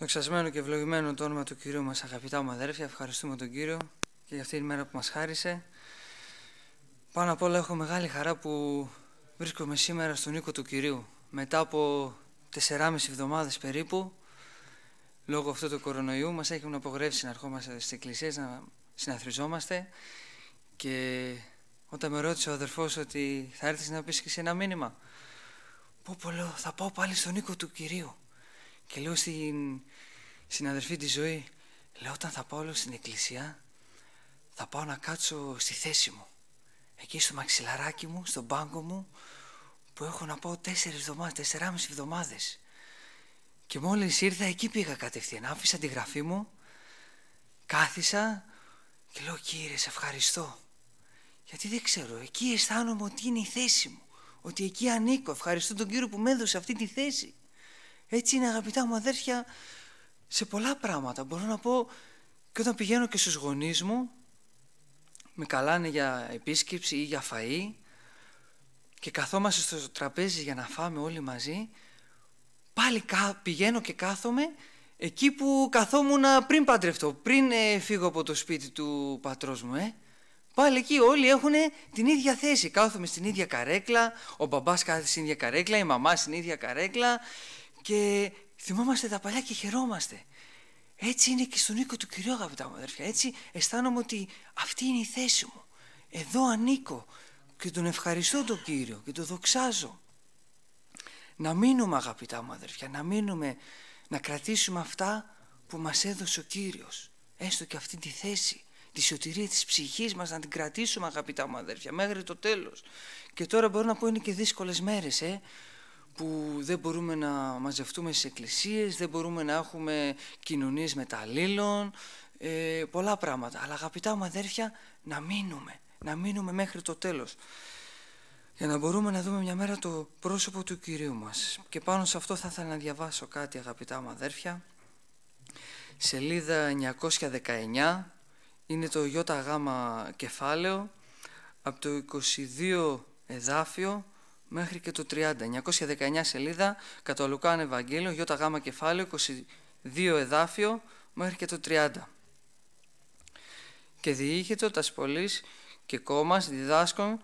Δοξασμένο και ευλογημένο το όνομα του Κυρίου μας αγαπητά μου αδέρφια, ευχαριστούμε τον Κύριο και για αυτή την μέρα που μας χάρισε. Πάνω απ' όλα έχω μεγάλη χαρά που βρίσκομαι σήμερα στον οίκο του Κυρίου. Μετά από 4,5 εβδομάδες περίπου, λόγω αυτού του κορονοϊού, μας έχουν απογρεύσει να ερχόμαστε στις εκκλησίες, να συναθριζόμαστε και όταν με ρώτησε ο αδερφός ότι θα έρθεις να πεις και σε ένα μήνυμα, πω πω λέω, θα πάω πάλι στον οίκο του Κυρίου. Και λέω στην συναδελφή της ζωή, λέω όταν θα πάω στην εκκλησιά, θα πάω να κάτσω στη θέση μου. Εκεί στο μαξιλαράκι μου, στον πάγκο μου, που έχω να πάω τέσσερις εβδομάδες, τεσσεράμιση εβδομάδες. Και μόλις ήρθα εκεί πήγα κατευθείαν, άφησα τη γραφή μου, κάθισα και λέω «Κύριε, σε ευχαριστώ». Γιατί δεν ξέρω, εκεί αισθάνομαι ότι είναι η θέση μου, ότι εκεί ανήκω. Ευχαριστώ τον Κύριο που με έδωσε αυτή τη θέση. Έτσι είναι αγαπητά μου αδέρφια σε πολλά πράγματα. Μπορώ να πω και όταν πηγαίνω και στους γονείς μου, με καλάνε για επίσκεψη ή για φαΐ και καθόμαστε στο τραπέζι για να φάμε όλοι μαζί, πάλι πηγαίνω και κάθομαι εκεί που καθόμουν πριν παντρευτώ, πριν ε, φύγω από το σπίτι του πατρός μου. Ε. Πάλι εκεί όλοι έχουν την ίδια θέση. Κάθομαι στην ίδια καρέκλα, ο μπαμπάς κάθεται στην ίδια καρέκλα, η μαμά στην ίδια καρέκλα και θυμόμαστε τα παλιά και χαιρόμαστε. Έτσι είναι και στον οίκο του Κυρίου αγαπητά μου αδερφιά. Έτσι αισθάνομαι ότι αυτή είναι η θέση μου. Εδώ ανήκω και τον ευχαριστώ τον Κύριο και τον δοξάζω. Να μείνουμε αγαπητά μου αδερφιά, να μείνουμε, να κρατήσουμε αυτά που μας έδωσε ο Κύριος. Έστω και αυτή τη θέση, τη σωτηρία της ψυχής μας να την κρατήσουμε αγαπητά μου αδερφιά μέχρι το τέλος. Και τώρα μπορώ να πω είναι και δύσκολες μέρες, ε που δεν μπορούμε να μαζευτούμε στις εκκλησίες, δεν μπορούμε να έχουμε κοινωνίες μεταλλήλων, ε, πολλά πράγματα. Αλλά αγαπητά μου αδέρφια, να μείνουμε, να μείνουμε μέχρι το τέλος. Για να μπορούμε να δούμε μια μέρα το πρόσωπο του Κυρίου μας. Και πάνω σε αυτό θα ήθελα να διαβάσω κάτι αγαπητά μου αδέρφια. Σελίδα 919, είναι το ΙΓ κεφάλαιο, από το 22 εδάφιο μέχρι και το 30. 919 σελίδα, κατά Λουκάν Ευαγγέλιο, γάμα κεφάλαιο, 22 εδάφιο, μέχρι και το 30. Και διήγητο ο Τασπολής και κόμμας διδάσκων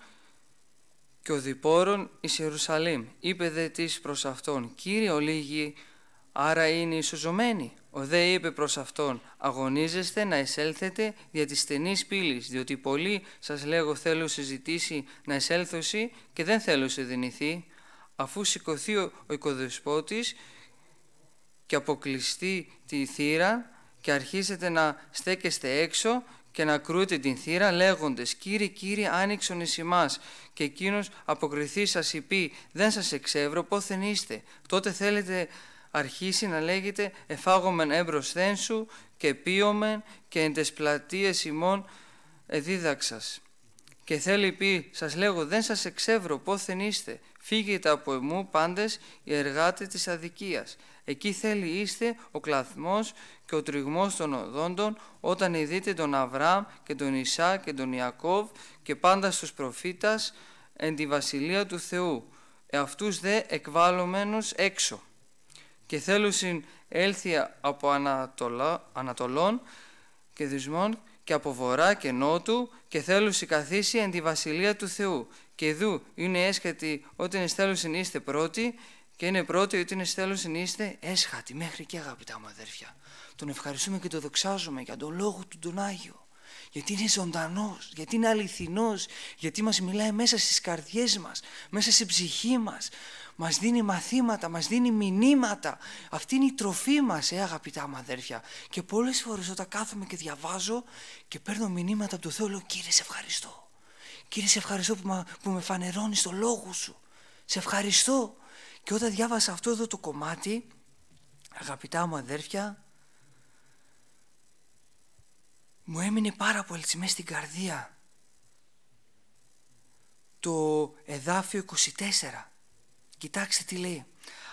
και οδηπόρων εις Ιερουσαλήμ. Είπε δε της προς αυτόν, «Κύριε ολίγη άρα είναι ισοζωμένη. Ο δε είπε προς αυτόν, αγωνίζεστε να εισέλθετε δια της στενής πύλης, διότι πολλοί σας λέγω θέλω συζητήσει να εισέλθωσει και δεν θέλω σε δυνηθεί. Αφού σηκωθεί ο οικοδεσπότης και αποκλειστεί τη θύρα και αρχίσετε να στέκεστε έξω και να κρούτε την θύρα λέγοντες «Κύριε, Κύριε, άνοιξον εις Και εκείνος αποκριθείς σας είπε, «Δεν σας εξεύρω, πόθεν είστε». Τότε θέλετε αρχίσει να λέγεται «εφάγομεν εμπροσθέν σου και πίωμεν και εν τες πλατείες ημών εδίδαξας». Και θέλει πει «Σας λέγω δεν σας εξεύρω πόθεν είστε, φύγετε από εμού πάντες οι εργάτες της αδικίας». Εκεί θέλει είστε ο κλαθμός και ο τριγμός των οδόντων όταν ειδείτε τον Αβραάμ και τον Ισά και τον Ιακώβ και πάντα στους προφήτας εν τη βασιλεία του Θεού. Εαυτούς δε εκβάλλομενους έξω και θέλουσιν έλθει από ανατολα, ανατολών και δυσμών και από βορρά και νότου και θέλουσι καθίσει εν τη βασιλεία του Θεού. Και δου είναι έσχατη είναι θέλουσιν είστε πρώτοι και είναι πρώτοι είναι θέλουσιν είστε έσχατη μέχρι και αγαπητά μου αδέρφια. Τον ευχαριστούμε και τον δοξάζουμε για τον λόγο του τον Άγιο. Γιατί είναι ζωντανός, γιατί είναι αληθινός, γιατί μας μιλάει μέσα στις καρδιές μας, μέσα στην ψυχή μας. Μας δίνει μαθήματα, μας δίνει μηνύματα. Αυτή είναι η τροφή μας, ε, αγαπητά μου αδέρφια. Και πολλές φορές όταν κάθομαι και διαβάζω και παίρνω μηνύματα από το Θεό, λέω «Κύριε, σε ευχαριστώ». «Κύριε, σε ευχαριστώ που, που με φανερώνεις το λόγο σου». «Σε ευχαριστώ». Και όταν διάβασα αυτό εδώ το κομμάτι, αγαπητά μου αδέρφια, μου έμεινε πάρα πολύ μέσα στην καρδία το εδάφιο 24. Κοιτάξτε τι λέει.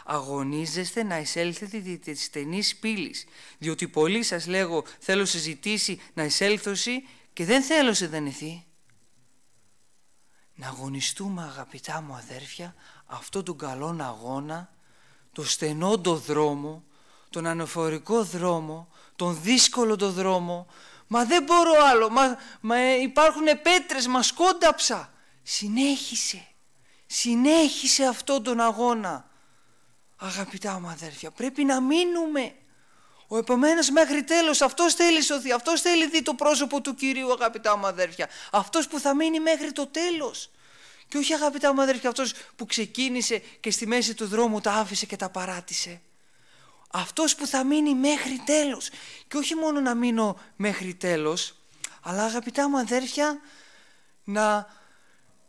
Αγωνίζεστε να εισέλθετε τη στενής πύλης. Διότι πολλοί σας λέγω θέλω σε ζητήσει να εισέλθωση και δεν θέλω σε δανειθεί. Να αγωνιστούμε αγαπητά μου αδέρφια αυτό τον καλόν αγώνα, το στενό το δρόμο, τον αναφορικό δρόμο, τον δύσκολο το δρόμο, Μα δεν μπορώ άλλο. Μα, μα ε, υπάρχουν πέτρες. Μας σκόνταψα. Συνέχισε. Συνέχισε αυτό τον αγώνα. Αγαπητά μου αδέρφια, πρέπει να μείνουμε. Ο επομένως μέχρι τέλος, αυτός θέλει σωθεί, αυτός θέλει δει το πρόσωπο του Κυρίου αγαπητά μου αδέρφια. Αυτός που θα μείνει μέχρι το τέλος. Και όχι αγαπητά μου αδέρφια αυτός που ξεκίνησε και στη μέση του δρόμου τα άφησε και τα παράτησε αυτός που θα μείνει μέχρι τέλος. Και όχι μόνο να μείνω μέχρι τέλος, αλλά αγαπητά μου αδέρφια, να,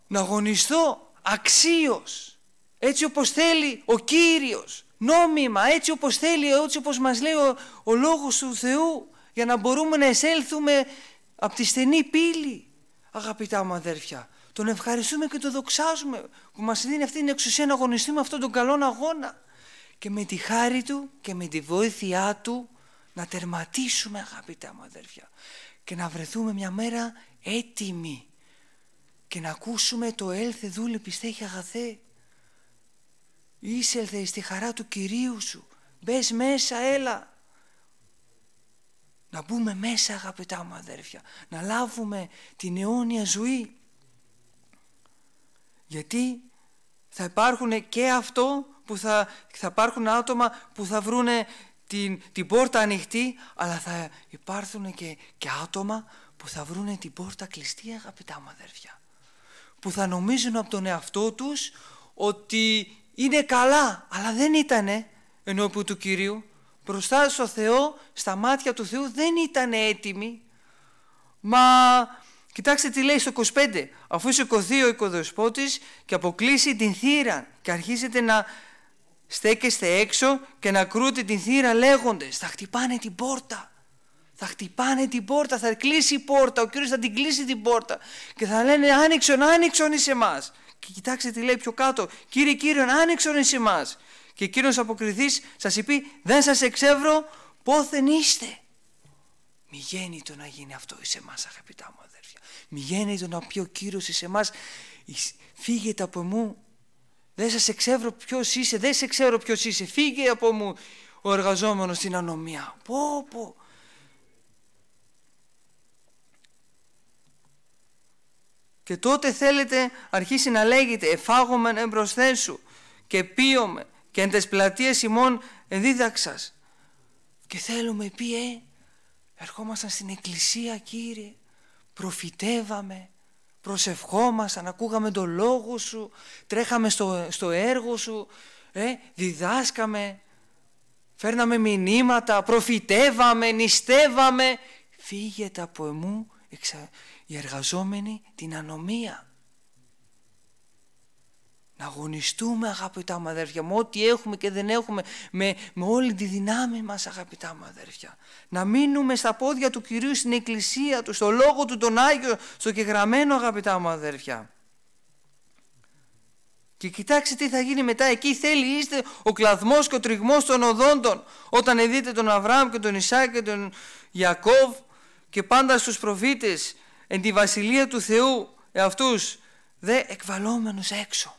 να αγωνιστώ αξίως, έτσι όπως θέλει ο Κύριος, νόμιμα, έτσι όπως θέλει, έτσι όπως μας λέει ο, ο Λόγος του Θεού, για να μπορούμε να εσέλθουμε από τη στενή πύλη, αγαπητά μου αδέρφια. Τον ευχαριστούμε και τον δοξάζουμε που μας δίνει αυτή την εξουσία να αγωνιστούμε αυτόν τον καλό αγώνα και με τη χάρη Του και με τη βοήθειά Του να τερματίσουμε αγαπητά μου αδέρφια και να βρεθούμε μια μέρα έτοιμοι και να ακούσουμε το «Έλθε δούλη πιστέχει αγαθέ» έλθε στη χαρά του Κυρίου σου, μπες μέσα, έλα». Να μπούμε μέσα αγαπητά μου αδέρφια, να λάβουμε την αιώνια ζωή. Γιατί θα υπάρχουν και αυτό που θα, θα υπάρχουν άτομα που θα βρουν την, την πόρτα ανοιχτή, αλλά θα υπάρχουν και, και άτομα που θα βρουν την πόρτα κλειστή, αγαπητά μου αδέρφια. Που θα νομίζουν από τον εαυτό τους ότι είναι καλά, αλλά δεν ήτανε ενώπιου του Κυρίου. Μπροστά στο Θεό, στα μάτια του Θεού δεν ήταν έτοιμοι. Μα Κοιτάξτε τι λέει στο 25. Αφού σηκωθεί ο οικοδοσπότης και αποκλείσει την θύρα και αρχίσετε να στέκεστε έξω και να κρούτε την θύρα λέγοντες θα χτυπάνε την πόρτα. Θα χτυπάνε την πόρτα, θα κλείσει η πόρτα, ο Κύριος θα την κλείσει την πόρτα και θα λένε άνοιξον, άνοιξον εις εμάς. Και κοιτάξτε τι λέει πιο κάτω, κύριε Κύριε άνοιξον εις εμάς. Και εκείνος αποκριθείς σας είπε δεν σας εξεύρω πόθεν είστε. Μη γέννητο το να γίνει αυτό εις εμάς αγαπητά μου αδέρφια. Μη το να πει ο Κύριος εις εμάς φύγετε από μου. Δεν σας εξεύρω ποιος είσαι, δεν σε ξέρω ποιος είσαι. Φύγε από μου ο εργαζόμενος στην ανομία. Πω πω. Και τότε θέλετε αρχίσει να λέγεται εφάγομεν εμπροσθέ σου και πείομαι. και εν τες πλατείες ημών ενδίδαξας. Και θέλουμε πει ε, ερχόμασταν στην εκκλησία Κύριε, προφητεύαμε, προσευχόμασταν, ακούγαμε τον λόγο Σου, τρέχαμε στο, στο έργο Σου, ε, διδάσκαμε, φέρναμε μηνύματα, προφητεύαμε, νηστεύαμε. φύγετε από εμού οι εργαζόμενοι την ανομία να αγωνιστούμε αγαπητά μου αδέρφια, με ό,τι έχουμε και δεν έχουμε, με, με όλη τη δυνάμη μας αγαπητά μου αδέρφια. Να μείνουμε στα πόδια του Κυρίου στην Εκκλησία Του, στο Λόγο Του τον Άγιο, στο κεγραμμένο αγαπητά μου αδέρφια. Και κοιτάξτε τι θα γίνει μετά. Εκεί θέλει είστε ο κλαδμός και ο τριγμός των οδόντων. Όταν δείτε τον Αβραάμ και τον Ισάκ και τον Ιακώβ και πάντα στους προφήτες εν τη βασιλεία του Θεού αυτούς, δε εκβαλόμενους έξω.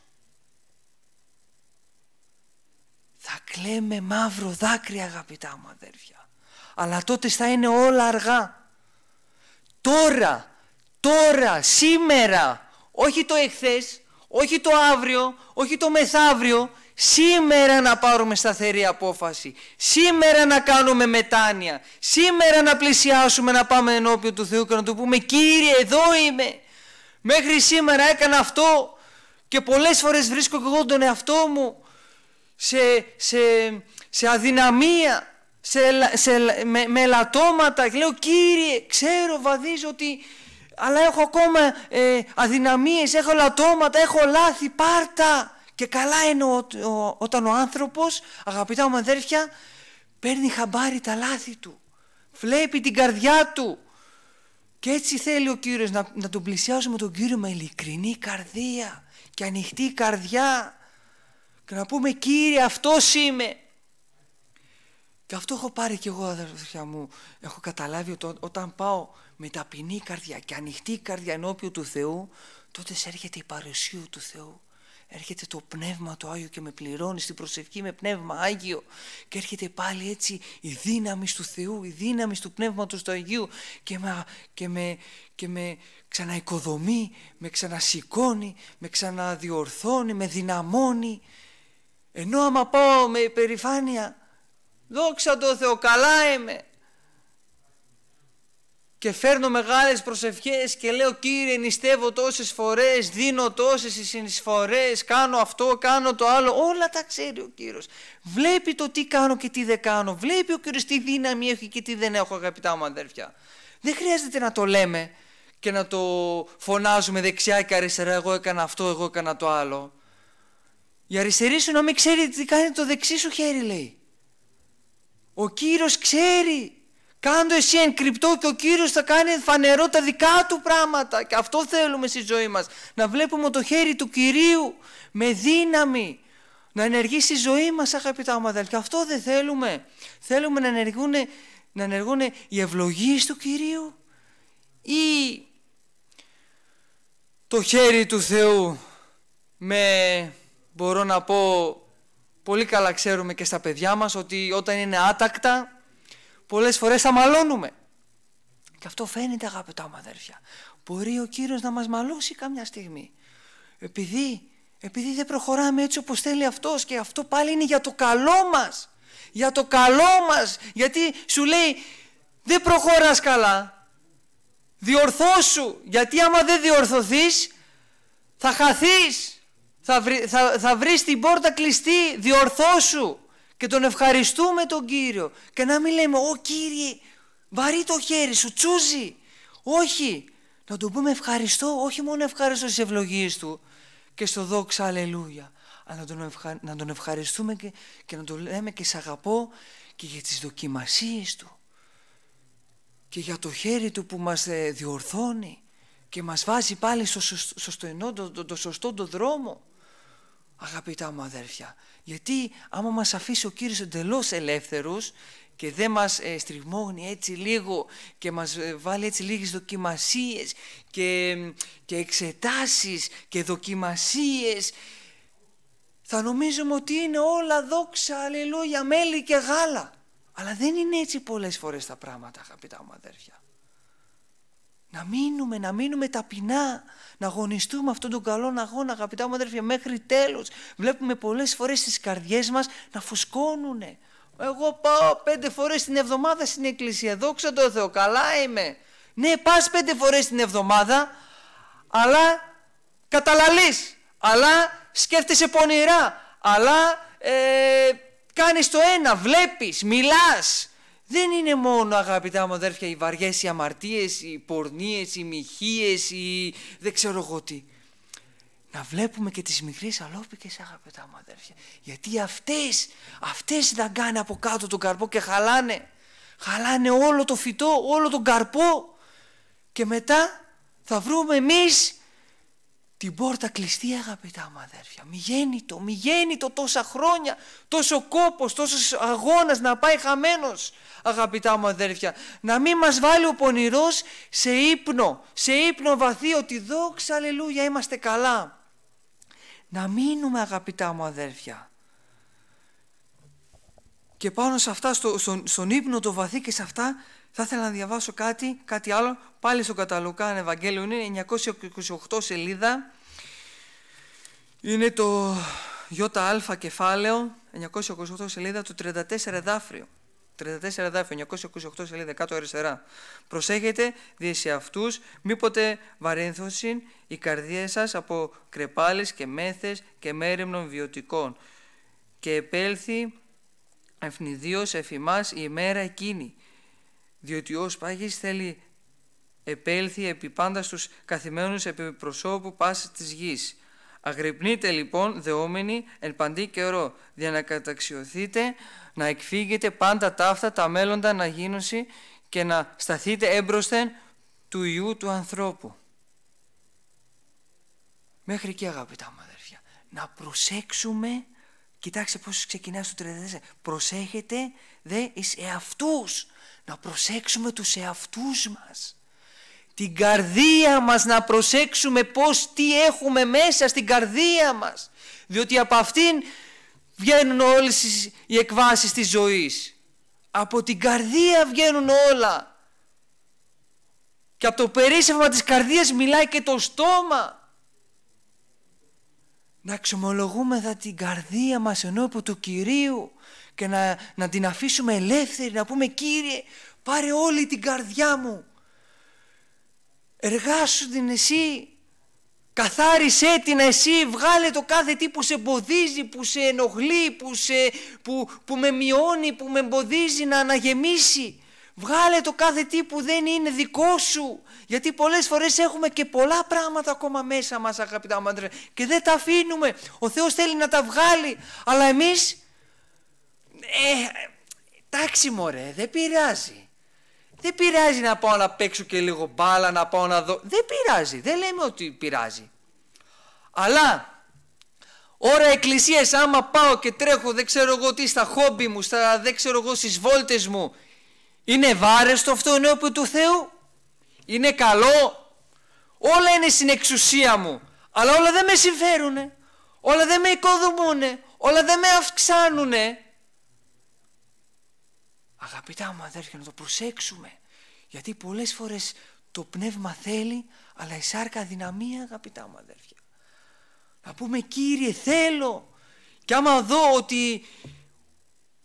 Θα κλαίμε μαύρο δάκρυ αγαπητά μου αδέρφια. Αλλά τότε θα είναι όλα αργά. Τώρα, τώρα, σήμερα, όχι το εχθές, όχι το αύριο, όχι το μεθαύριο, σήμερα να πάρουμε σταθερή απόφαση, σήμερα να κάνουμε μετάνοια, σήμερα να πλησιάσουμε να πάμε ενώπιον του Θεού και να του πούμε «Κύριε, εδώ είμαι, μέχρι σήμερα έκανα αυτό και πολλές φορές βρίσκω και εγώ τον εαυτό μου σε, σε, σε αδυναμία, σε, σε, με, με Και λέω, Κύριε, ξέρω, βαδίζω ότι... Αλλά έχω ακόμα ε, αδυναμίες, έχω λατώματα, έχω λάθη, πάρτα. Και καλά εννοώ όταν ο άνθρωπος, αγαπητά μου αδέρφια, παίρνει χαμπάρι τα λάθη του. Βλέπει την καρδιά του. Και έτσι θέλει ο Κύριος να, να τον πλησιάζουμε τον Κύριο με ειλικρινή καρδία και ανοιχτή καρδιά και να πούμε Κύριε αυτός είμαι. Και αυτό έχω πάρει κι εγώ αδερφιά μου. Έχω καταλάβει ότι όταν πάω με ταπεινή καρδιά και ανοιχτή καρδιά ενώπιου του Θεού, τότε σε έρχεται η παρουσία του Θεού. Έρχεται το πνεύμα του Άγιο και με πληρώνει στην προσευχή με πνεύμα Άγιο. Και έρχεται πάλι έτσι η δύναμη του Θεού, η δύναμη του πνεύματος του Αγίου και με, και με, και με ξαναοικοδομεί, με ξανασηκώνει, με ξαναδιορθώνει, με δυναμώνει. Ενώ άμα πάω με υπερηφάνεια, δόξα τω Θεώ, καλά είμαι. Και φέρνω μεγάλες προσευχές και λέω Κύριε νηστεύω τόσες φορές, δίνω τόσες συνεισφορές, κάνω αυτό, κάνω το άλλο. Όλα τα ξέρει ο Κύριος. Βλέπει το τι κάνω και τι δεν κάνω. Βλέπει ο Κύριος τι δύναμη έχει και τι δεν έχω αγαπητά μου αδέρφια. Δεν χρειάζεται να το λέμε και να το φωνάζουμε δεξιά και αριστερά εγώ έκανα αυτό, εγώ έκανα το άλλο. Η αριστερή σου να μην ξέρει τι κάνει το δεξί σου χέρι, λέει. Ο Κύριος ξέρει. Κάντο εσύ εν κρυπτό και ο Κύριος θα κάνει φανερό τα δικά του πράγματα. Και αυτό θέλουμε στη ζωή μας. Να βλέπουμε το χέρι του Κυρίου με δύναμη. Να ενεργεί στη ζωή μας αγαπητά Και Αυτό δεν θέλουμε. Θέλουμε να ενεργούν, να ενεργούν οι ευλογίες του Κυρίου ή το χέρι του Θεού με μπορώ να πω, πολύ καλά ξέρουμε και στα παιδιά μας, ότι όταν είναι άτακτα, πολλές φορές θα μαλώνουμε. Και αυτό φαίνεται αγαπητά μου αδέρφια. Μπορεί ο Κύριος να μας μαλώσει καμιά στιγμή. Επειδή, επειδή δεν προχωράμε έτσι όπως θέλει αυτός και αυτό πάλι είναι για το καλό μας. Για το καλό μας. Γιατί σου λέει δεν προχωράς καλά. Διορθώσου. Γιατί άμα δεν διορθωθείς θα χαθείς θα, βρει, θα, θα βρεις την πόρτα κλειστή, διορθώσου και τον ευχαριστούμε τον Κύριο και να μην λέμε ο Κύριε, βαρύ το χέρι σου, τσούζι». Όχι, να τον πούμε ευχαριστώ, όχι μόνο ευχαριστώ στις ευλογίες του και στο δόξα αλληλούια, αλλά να τον, ευχαριστούμε και... και να τον λέμε και σ' αγαπώ και για τις δοκιμασίες του και για το χέρι του που μας ε, διορθώνει και μας βάζει πάλι στο σωστό, δρόμο αγαπητά μου αδέρφια. Γιατί άμα μας αφήσει ο Κύριος εντελώς ελεύθερους και δεν μας ε, έτσι λίγο και μας ε, βάλει έτσι λίγες δοκιμασίες και, και εξετάσεις και δοκιμασίες θα νομίζουμε ότι είναι όλα δόξα, αλληλούια, μέλι και γάλα. Αλλά δεν είναι έτσι πολλές φορές τα πράγματα αγαπητά μου αδέρφια. Να μείνουμε, να μείνουμε ταπεινά, να αγωνιστούμε αυτόν τον καλό αγώνα, αγαπητά μου αδέρφια, μέχρι τέλος. Βλέπουμε πολλές φορές τις καρδιές μας να φουσκώνουνε. Εγώ πάω πέντε φορές την εβδομάδα στην εκκλησία, δόξα τω Θεώ, καλά είμαι. Ναι, πας πέντε φορές την εβδομάδα, αλλά καταλαλείς, αλλά σκέφτεσαι πονηρά, αλλά ε, κάνεις το ένα, βλέπεις, μιλάς, δεν είναι μόνο αγαπητά μου αδέρφια οι βαριές, οι αμαρτίες, οι πορνίες, οι μοιχείες, οι δεν ξέρω εγώ τι. Να βλέπουμε και τις μικρές αλόπικες αγαπητά μου αδέρφια. Γιατί αυτές, αυτές δαγκάνε από κάτω τον καρπό και χαλάνε. Χαλάνε όλο το φυτό, όλο τον καρπό. Και μετά θα βρούμε εμείς την πόρτα κλειστή αγαπητά μου αδέρφια. Μη γέννητο, μη γέννητο τόσα χρόνια, τόσο κόπος, τόσος αγώνας να πάει χαμένος αγαπητά μου αδέρφια. Να μην μας βάλει ο πονηρός σε ύπνο, σε ύπνο βαθύ ότι δόξα αλληλούια είμαστε καλά. Να μείνουμε αγαπητά μου αδέρφια. Και πάνω σε αυτά, στο, στον, στον ύπνο το βαθύ και σε αυτά θα ήθελα να διαβάσω κάτι, κάτι άλλο, πάλι στον καταλοκάν Ευαγγέλιο, είναι 928 σελίδα. Είναι το ΙΑ κεφάλαιο, 928 σελίδα, το 34 εδάφριο. 34 εδάφιο, 928 σελίδα, κάτω αριστερά. Προσέχετε δι' σε αυτούς, μήποτε βαρύνθωσιν οι καρδίες σας από κρεπάλες και μέθες και μέρημνων βιωτικών. Και επέλθει ευνηδίως εφημάς η ημέρα εκείνη διότι ο Σπάγης θέλει επέλθει επί πάντας στους καθημένους επί προσώπου πάσης της γης. Αγρυπνείτε λοιπόν δεόμενοι εν παντή καιρό, για να καταξιωθείτε, να εκφύγετε πάντα ταύτα τα μέλλοντα να γίνωση και να σταθείτε έμπροσθεν του Ιού του ανθρώπου. Μέχρι και αγαπητά μου αδερφιά, να προσέξουμε, κοιτάξτε πώς ξεκινάει το 34, προσέχετε δε εαυτούς να προσέξουμε τους εαυτούς μας. Την καρδία μας να προσέξουμε πώς τι έχουμε μέσα στην καρδία μας. Διότι από αυτήν βγαίνουν όλες οι εκβάσεις της ζωής. Από την καρδία βγαίνουν όλα. Και από το περίσσευμα της καρδίας μιλάει και το στόμα. Να ξομολογούμεθα την καρδία μας ενώ από του Κυρίου και να, να την αφήσουμε ελεύθερη, να πούμε «Κύριε, πάρε όλη την καρδιά μου, εργάσου την εσύ, καθάρισέ την εσύ, βγάλε το κάθε τι που σε εμποδίζει, που σε ενοχλεί, που, σε, που, που με μειώνει, που με εμποδίζει να αναγεμίσει». Βγάλε το κάθε τι που δεν είναι δικό σου. Γιατί πολλές φορές έχουμε και πολλά πράγματα ακόμα μέσα μας αγαπητά και δεν τα αφήνουμε. Ο Θεός θέλει να τα βγάλει. Αλλά εμείς ε, εντάξει μωρέ, δεν πειράζει. Δεν πειράζει να πάω να παίξω και λίγο μπάλα, να πάω να δω. Δεν πειράζει, δεν λέμε ότι πειράζει. Αλλά Ώρα εκκλησίες άμα πάω και τρέχω δεν ξέρω εγώ τι στα χόμπι μου, στα δεν ξέρω εγώ στις βόλτες μου. Είναι βάρεστο αυτό που του Θεού. Είναι καλό. Όλα είναι στην εξουσία μου. Αλλά όλα δεν με συμφέρουνε. Όλα δεν με οικοδομούνε. Όλα δεν με αυξάνουνε. Αγαπητά μου αδέρφια, να το προσέξουμε. Γιατί πολλές φορές το πνεύμα θέλει, αλλά η σάρκα δυναμία, αγαπητά μου αδέρφια. Να πούμε, Κύριε, θέλω. Και άμα δω ότι,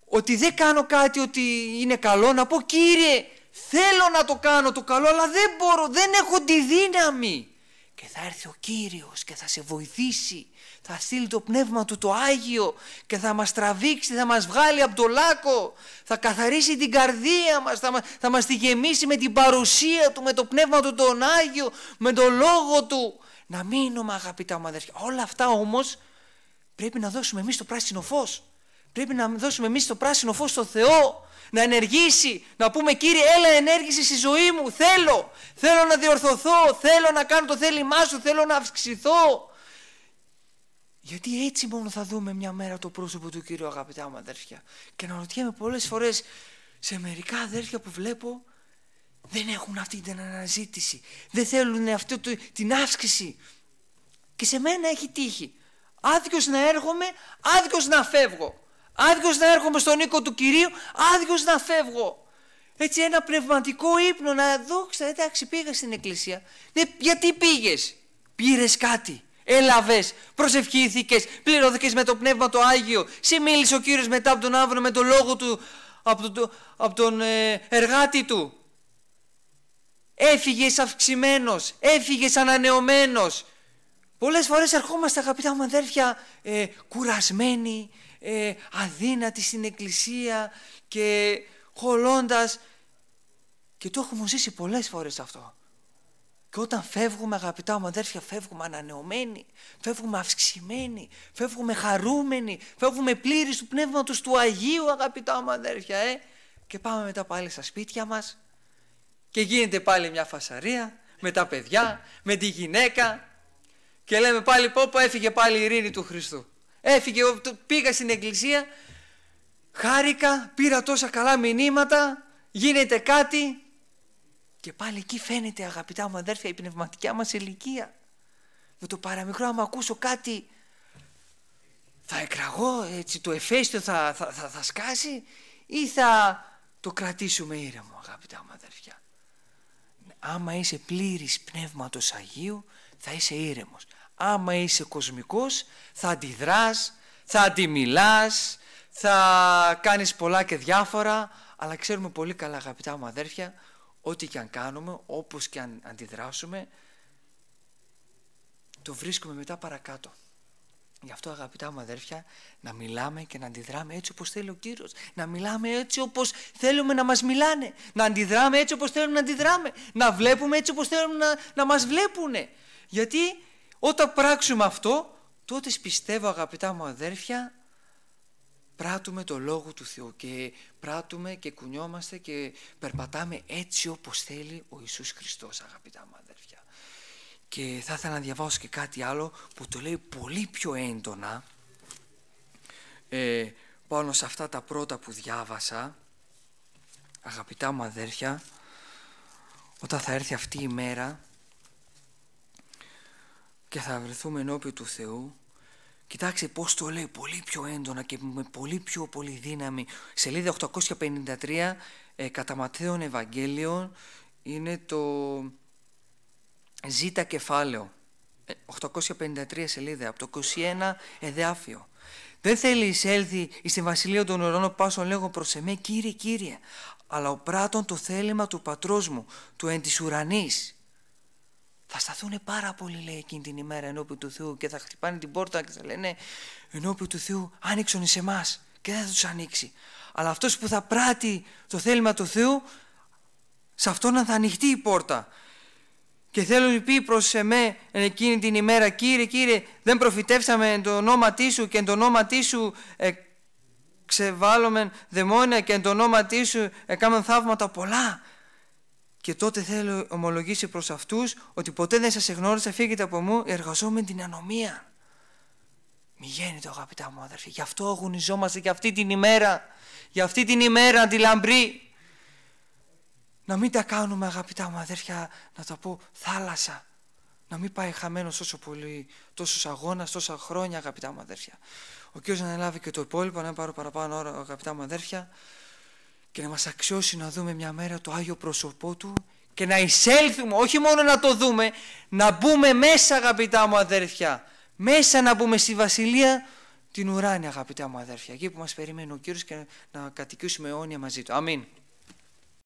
ότι δεν κάνω κάτι, ότι είναι καλό, να πω, Κύριε, θέλω να το κάνω το καλό, αλλά δεν μπορώ, δεν έχω τη δύναμη. Και θα έρθει ο Κύριος και θα σε βοηθήσει θα στείλει το πνεύμα του το Άγιο και θα μας τραβήξει, θα μας βγάλει από το λάκο, θα καθαρίσει την καρδία μας, θα, θα μας τη γεμίσει με την παρουσία του, με το πνεύμα του τον Άγιο, με τον Λόγο του. Να μείνουμε αγαπητά μου αδέρφια. Όλα αυτά όμως πρέπει να δώσουμε εμείς το πράσινο φως. Πρέπει να δώσουμε εμείς το πράσινο φως στο Θεό, να ενεργήσει, να πούμε Κύριε έλα ενέργηση στη ζωή μου, θέλω, θέλω να διορθωθώ, θέλω να κάνω το θέλημά σου, θέλω να αυξηθώ. Γιατί έτσι μόνο θα δούμε μια μέρα το πρόσωπο του Κύριου αγαπητά μου αδέρφια. Και να ρωτιέμαι πολλές φορές σε μερικά αδέρφια που βλέπω δεν έχουν αυτή την αναζήτηση. Δεν θέλουν αυτή την άσκηση. Και σε μένα έχει τύχει. Άδειος να έρχομαι, άδειος να φεύγω. Άδειος να έρχομαι στον οίκο του Κυρίου, άδειος να φεύγω. Έτσι ένα πνευματικό ύπνο να δω, εντάξει πήγα στην εκκλησία. Ε, γιατί πήγες, πήρες κάτι έλαβες, προσευχήθηκες, πληρώθηκες με το πνεύμα το Άγιο. Σε ο κύριος μετά από τον άβρο με το λόγο του, από τον, από τον ε, εργάτη του. Έφυγες αυξημένος, έφυγες ανανεωμένος. Πολλές φορές ερχόμαστε, αγαπητά μου αδέρφια, ε, κουρασμένοι, ε, αδύνατοι στην εκκλησία και χολώντα. και το έχουμε ζήσει πολλές φορές αυτό. Και όταν φεύγουμε αγαπητά μου αδέρφια, φεύγουμε ανανεωμένοι, φεύγουμε αυξημένοι, φεύγουμε χαρούμενοι, φεύγουμε πλήρης του Πνεύματος του Αγίου αγαπητά μου αδέρφια. Ε. Και πάμε μετά πάλι στα σπίτια μας και γίνεται πάλι μια φασαρία με τα παιδιά, με τη γυναίκα και λέμε πάλι πω πω έφυγε πάλι η ειρήνη του Χριστού. Έφυγε, πήγα στην εκκλησία, χάρηκα, πήρα τόσα καλά μηνύματα, γίνεται κάτι, και πάλι εκεί φαίνεται αγαπητά μου αδέρφια η πνευματική μας ηλικία. Με το παραμικρό άμα ακούσω κάτι θα εκραγώ έτσι το εφέστιο θα, θα, θα, θα σκάσει ή θα το κρατήσουμε ήρεμο αγαπητά μου αδερφιά. Άμα είσαι πλήρης πνεύματος Αγίου θα είσαι ήρεμος. Άμα είσαι κοσμικός θα αντιδράς, θα αντιμιλάς, θα κάνεις πολλά και διάφορα αλλά ξέρουμε πολύ καλά αγαπητά μου αδέρφια ό,τι και αν κάνουμε, όπως και αν αντιδράσουμε, το βρίσκουμε μετά παρακάτω. Γι' αυτό αγαπητά μου αδέρφια, να μιλάμε και να αντιδράμε έτσι όπως θέλει ο Κύριος. Να μιλάμε έτσι όπως θέλουμε να μας μιλάνε. Να αντιδράμε έτσι όπως θέλουμε να αντιδράμε. Να βλέπουμε έτσι όπως θέλουμε να, να μας βλέπουν. Γιατί όταν πράξουμε αυτό, τότε πιστεύω αγαπητά μου αδέρφια πράττουμε το Λόγο του Θεού και πράττουμε και κουνιόμαστε και περπατάμε έτσι όπως θέλει ο Ιησούς Χριστός αγαπητά μου αδέρφια. Και θα ήθελα να διαβάσω και κάτι άλλο που το λέει πολύ πιο έντονα ε, πάνω σε αυτά τα πρώτα που διάβασα αγαπητά μου αδέρφια όταν θα έρθει αυτή η μέρα και θα βρεθούμε ενώπιον του Θεού Κοιτάξτε πώς το λέει πολύ πιο έντονα και με πολύ πιο πολύ δύναμη. Σελίδα 853 ε, κατά Ματθαίων Ευαγγέλιων, είναι το ζήτα κεφάλαιο. 853 ε, σελίδα, από το 21 εδάφιο. Δεν θέλει εισέλθει εις τη βασιλεία των ουρανών πάσων λέγω προς εμέ Κύριε Κύριε, αλλά ο πράτων το θέλημα του πατρός μου, του εν της ουρανής θα σταθούν πάρα πολύ, λέει, εκείνη την ημέρα ενώπιον του Θεού και θα χτυπάνε την πόρτα και θα λένε ενώπιον του Θεού άνοιξον σε εμάς και δεν θα τους ανοίξει. Αλλά αυτός που θα πράττει το θέλημα του Θεού, σε αυτόν θα ανοιχτεί η πόρτα. Και θέλω να πει προς εμέ εκείνη την ημέρα, Κύριε, Κύριε, δεν προφητεύσαμε εν το όνομα Σου και εν το όνομα Σου ε, ξεβάλλομεν δαιμόνια και εν το όνομα Σου έκαναν θαύματα πολλά και τότε θέλω ομολογήσει προς αυτούς ότι ποτέ δεν σας εγνώρισα, φύγετε από μου, εργαζόμαι την ανομία. Μη το αγαπητά μου αδερφοί, γι' αυτό αγωνιζόμαστε για αυτή την ημέρα, για αυτή την ημέρα τη λαμπρή. Να μην τα κάνουμε αγαπητά μου αδέρφια, να τα πω θάλασσα. Να μην πάει χαμένος τόσο πολύ, τόσος αγώνας, τόσα χρόνια αγαπητά μου αδέρφια. Ο Κύριος να αναλάβει και το υπόλοιπο, να πάρω παραπάνω ώρα αγαπητά μου αδέρφια και να μας αξιώσει να δούμε μια μέρα το Άγιο πρόσωπό Του και να εισέλθουμε, όχι μόνο να το δούμε, να μπούμε μέσα αγαπητά μου αδέρφια, μέσα να μπούμε στη Βασιλεία την ουράνια αγαπητά μου αδέρφια, εκεί που μας περιμένει ο Κύριος και να κατοικήσουμε αιώνια μαζί Του. Αμήν.